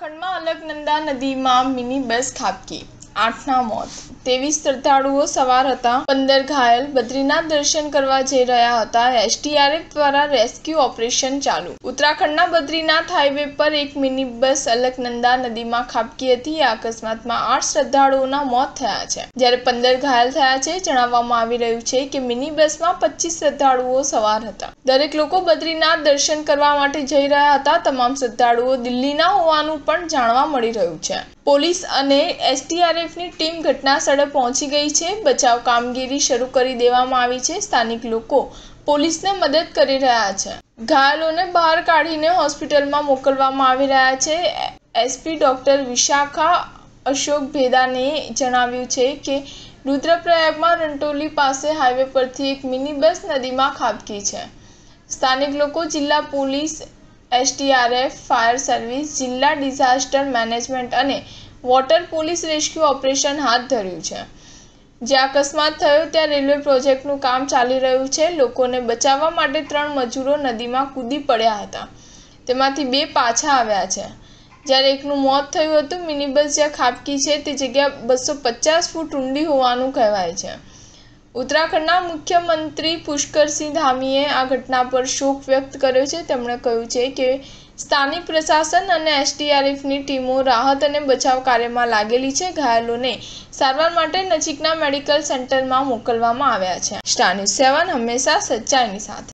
ઉત્તરાખંડમાં અલગનંદા નદીમાં mini bus ખાબકી આઠના મોત ત્રેવીસ શ્રદ્ધાળુઓ સવાર હતા પંદર ઘાયલ બદ્રીનાથ દર્શન કરવા જઈ રહ્યા હતા એસટીઆરએફ દ્વારા રેસ્ક્યુ ઓપરેશન ચાલુ ઉત્તરાખંડના બદ્રીનાથ હાઈવે પર એક મિની બસ અલકનંદા નદીમાં ખાબકી હતી આ અકસ્માતમાં આઠ શ્રદ્ધાળુઓના મોત થયા છે જ્યારે પંદર ઘાયલ થયા છે જણાવવામાં આવી રહ્યું છે કે મિની બસમાં પચીસ શ્રદ્ધાળુઓ સવાર હતા દરેક લોકો બદ્રીનાથ દર્શન કરવા માટે જઈ રહ્યા હતા તમામ શ્રદ્ધાળુઓ દિલ્હીના હોવાનું પણ જાણવા મળી રહ્યું છે પોલીસ અને એસટીઆરએફ એસટીએફની ટીમ ઘટના સ્થળે પહોંચી ગઈ છે બચાવ કામગીરી શરૂ કરી દેવામાં આવી છે સ્થાનિક લોકો પોલીસને મદદ કરી રહ્યા છે ઘાયલોને બહાર કાઢીને હોસ્પિટલમાં મોકલવામાં આવી રહ્યા છે એસપી ડોક્ટર વિશાખા અશોક ભેદાને જણાવ્યું છે કે રુદ્રપ્રયાગમાં રંટોલી પાસે હાઈવે પરથી એક મિની બસ નદીમાં ખાબકી છે સ્થાનિક લોકો જિલ્લા પોલીસ એસટીઆરએફ ફાયર સર્વિસ જિલ્લા ડિઝાસ્ટર મેનેજમેન્ટ અને વોટર પોલીસ રેસ્ક્યુ ઓપરેશન હાથ ધર્યું છે જ્યાં અકસ્માત થયો ત્યાં રેલવે પ્રોજેક્ટનું કામ ચાલી રહ્યું છે લોકોને બચાવવા માટે ત્રણ મજૂરો નદીમાં કૂદી પડ્યા હતા તેમાંથી બે પાછા આવ્યા છે જ્યારે એકનું મોત થયું હતું મિની બસ જ્યાં ખાબકી છે તે જગ્યા બસો પચાસ ફૂટ ઊંડી હોવાનું કહેવાય છે ઉત્તરાખંડના મુખ્યમંત્રી પુષ્કરસિંહ ધામીએ આ ઘટના પર શોક વ્યક્ત કર્યો છે તેમણે કહ્યું છે કે સ્થાનિક પ્રશાસન અને એસડીઆરએફની ટીમો રાહત અને બચાવ કાર્યમાં લાગેલી છે ઘાયલોને સારવાર માટે નજીકના મેડિકલ સેન્ટરમાં મોકલવામાં આવ્યા છે સ્ટાર ન્યૂઝ સેવન હંમેશા સચ્ચાઈની સાથે